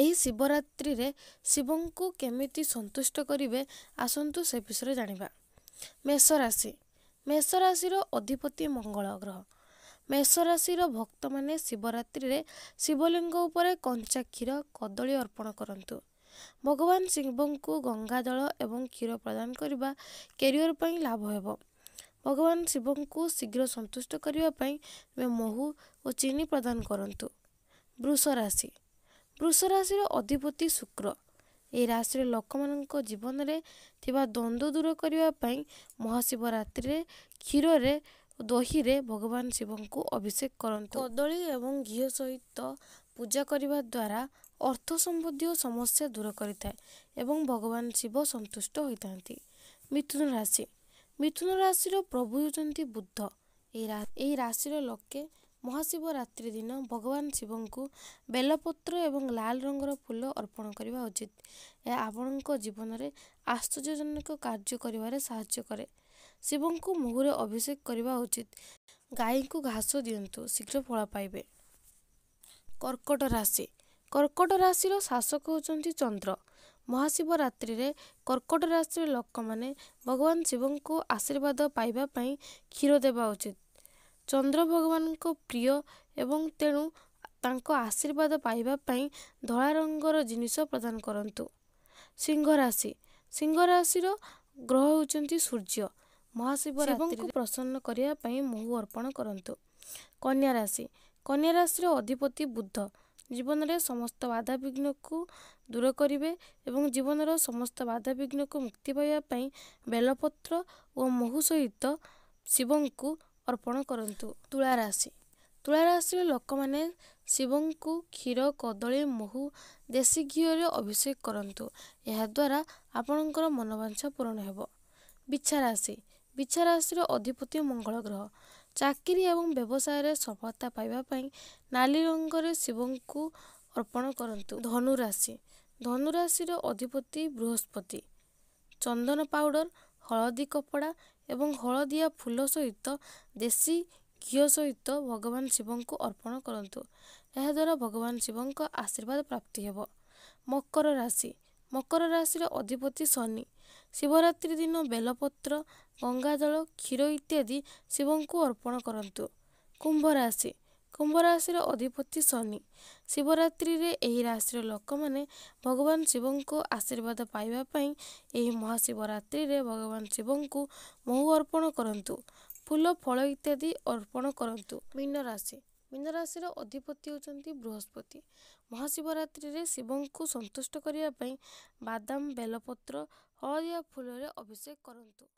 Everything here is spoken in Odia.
ଏହି ଶିବରାତ୍ରିରେ ଶିବଙ୍କୁ କେମିତି ସନ୍ତୁଷ୍ଟ କରିବେ ଆସନ୍ତୁ ସେ ବିଷୟରେ ଜାଣିବା ମେଷରାଶି ମେଷରାଶିର ଅଧିପତି ମଙ୍ଗଳ ଗ୍ରହ ମେଷରାଶିର ଭକ୍ତମାନେ ଶିବରାତ୍ରିରେ ଶିବଲିଙ୍ଗ ଉପରେ କଞ୍ଚା କ୍ଷୀର କଦଳୀ ଅର୍ପଣ କରନ୍ତୁ ଭଗବାନ ଶିବଙ୍କୁ ଗଙ୍ଗା ଜଳ ଏବଂ କ୍ଷୀର ପ୍ରଦାନ କରିବା କ୍ୟାରିୟର ପାଇଁ ଲାଭ ହେବ ଭଗବାନ ଶିବଙ୍କୁ ଶୀଘ୍ର ସନ୍ତୁଷ୍ଟ କରିବା ପାଇଁ ମହୁ ଓ ଚିନି ପ୍ରଦାନ କରନ୍ତୁ ବୃଷ ରାଶି ବୃଷ ରାଶିର ଅଧିପତି ଶୁକ୍ର ଏହି ରାଶିର ଲୋକମାନଙ୍କ ଜୀବନରେ ଥିବା ଦ୍ୱନ୍ଦ୍ୱ ଦୂର କରିବା ପାଇଁ ମହାଶିବରାତ୍ରିରେ କ୍ଷୀରରେ ଦହିରେ ଭଗବାନ ଶିବଙ୍କୁ ଅଭିଷେକ କରନ୍ତୁ କଦଳୀ ଏବଂ ଘିଅ ସହିତ ପୂଜା କରିବା ଦ୍ୱାରା ଅର୍ଥ ସମ୍ବନ୍ଧୀୟ ସମସ୍ୟା ଦୂର କରିଥାଏ ଏବଂ ଭଗବାନ ଶିବ ସନ୍ତୁଷ୍ଟ ହୋଇଥାନ୍ତି ମିଥୁନ ରାଶି ମିଥୁନ ରାଶିର ପ୍ରଭୁ ହେଉଛନ୍ତି ବୁଦ୍ଧ ଏହି ରାଶିର ଲୋକେ ମହାଶିବରାତ୍ରି ଦିନ ଭଗବାନ ଶିବଙ୍କୁ ବେଲପତ୍ର ଏବଂ ଲାଲ ରଙ୍ଗର ଫୁଲ ଅର୍ପଣ କରିବା ଉଚିତ ଏହା ଆପଣଙ୍କ ଜୀବନରେ ଆଶ୍ଚର୍ଯ୍ୟଜନକ କାର୍ଯ୍ୟ କରିବାରେ ସାହାଯ୍ୟ କରେ ଶିବଙ୍କୁ ମୁହଁରେ ଅଭିଷେକ କରିବା ଉଚିତ ଗାଈଙ୍କୁ ଘାସ ଦିଅନ୍ତୁ ଶୀଘ୍ର ଫଳ ପାଇବେ କର୍କଟ ରାଶି କର୍କଟ ରାଶିର ଶାସକ ହେଉଛନ୍ତି ଚନ୍ଦ୍ର ମହାଶିବରାତ୍ରିରେ କର୍କଟ ରାଶିର ଲୋକମାନେ ଭଗବାନ ଶିବଙ୍କୁ ଆଶୀର୍ବାଦ ପାଇବା ପାଇଁ କ୍ଷୀର ଦେବା ଉଚିତ ଚନ୍ଦ୍ର ଭଗବାନଙ୍କ ପ୍ରିୟ ଏବଂ ତେଣୁ ତାଙ୍କ ଆଶୀର୍ବାଦ ପାଇବା ପାଇଁ ଧଳା ରଙ୍ଗର ଜିନିଷ ପ୍ରଦାନ କରନ୍ତୁ ସିଂହ ରାଶି ସିଂହ ରାଶିର ଗ୍ରହ ହେଉଛନ୍ତି ସୂର୍ଯ୍ୟ ମହାଶିବ ମହାଶିବରାତ୍ରିକୁ ପ୍ରସନ୍ନ କରିବା ପାଇଁ ମହୁ ଅର୍ପଣ କରନ୍ତୁ କନ୍ୟା ରାଶି କନ୍ୟା ରାଶିର ଅଧିପତି ବୁଦ୍ଧ ଜୀବନରେ ସମସ୍ତ ବାଧାବିଘ୍ନକୁ ଦୂର କରିବେ ଏବଂ ଜୀବନର ସମସ୍ତ ବାଧାବିଘ୍ନକୁ ମୁକ୍ତି ପାଇବା ପାଇଁ ବେଲପତ୍ର ଓ ମହୁ ସହିତ ଶିବଙ୍କୁ ଅର୍ପଣ କରନ୍ତୁ ତୁଳା ରାଶି ତୁଳା ରାଶିର ଲୋକମାନେ ଶିବଙ୍କୁ କ୍ଷୀର କଦଳୀ ମହୁ ଦେଶୀ ଘିଅରେ ଅଭିଷେକ କରନ୍ତୁ ଏହାଦ୍ୱାରା ଆପଣଙ୍କର ମନବାଞ୍ଛା ପୂରଣ ହେବ ବିଛା ରାଶି ବିଛା ରାଶିର ଅଧିପତି ମଙ୍ଗଳ ଗ୍ରହ ଚାକିରି ଏବଂ ବ୍ୟବସାୟରେ ସଫଳତା ପାଇବା ପାଇଁ ନାଲି ରଙ୍ଗରେ ଶିବଙ୍କୁ ଅର୍ପଣ କରନ୍ତୁ ଧନୁରାଶି ଧନୁରାଶିର ଅଧିପତି ବୃହସ୍ପତି ଚନ୍ଦନ ପାଉଡ଼ର ହଳଦୀ କପଡ଼ା ଏବଂ ହଳଦିଆ ଫୁଲ ସହିତ ଦେଶୀ ଘିଅ ସହିତ ଭଗବାନ ଶିବଙ୍କୁ ଅର୍ପଣ କରନ୍ତୁ ଏହାଦ୍ୱାରା ଭଗବାନ ଶିବଙ୍କ ଆଶୀର୍ବାଦ ପ୍ରାପ୍ତି ହେବ ମକର ରାଶି ମକର ରାଶିର ଅଧିପତି ଶନି ଶିବରାତ୍ରି ଦିନ ବେଲପତ୍ର ଗଙ୍ଗାଜଳ କ୍ଷୀର ଇତ୍ୟାଦି ଶିବଙ୍କୁ ଅର୍ପଣ କରନ୍ତୁ କୁମ୍ଭ ରାଶି କୁମ୍ଭ ରାଶିର ଅଧିପତି ଶନି ଶିବରାତ୍ରିରେ ଏହି ରାଶିର ଲୋକମାନେ ଭଗବାନ ଶିବଙ୍କୁ ଆଶୀର୍ବାଦ ପାଇବା ପାଇଁ ଏହି ମହାଶିବରାତ୍ରିରେ ଭଗବାନ ଶିବଙ୍କୁ ମହୁ ଅର୍ପଣ କରନ୍ତୁ ଫୁଲ ଫଳ ଇତ୍ୟାଦି ଅର୍ପଣ କରନ୍ତୁ ମୀନ ରାଶି ମୀନରାଶିର ଅଧିପତି ହେଉଛନ୍ତି ବୃହସ୍ପତି ମହାଶିବରାତ୍ରିରେ ଶିବଙ୍କୁ ସନ୍ତୁଷ୍ଟ କରିବା ପାଇଁ ବାଦାମ ବେଲପତ୍ର ହଳଦିଆ ଫୁଲରେ ଅଭିଷେକ କରନ୍ତୁ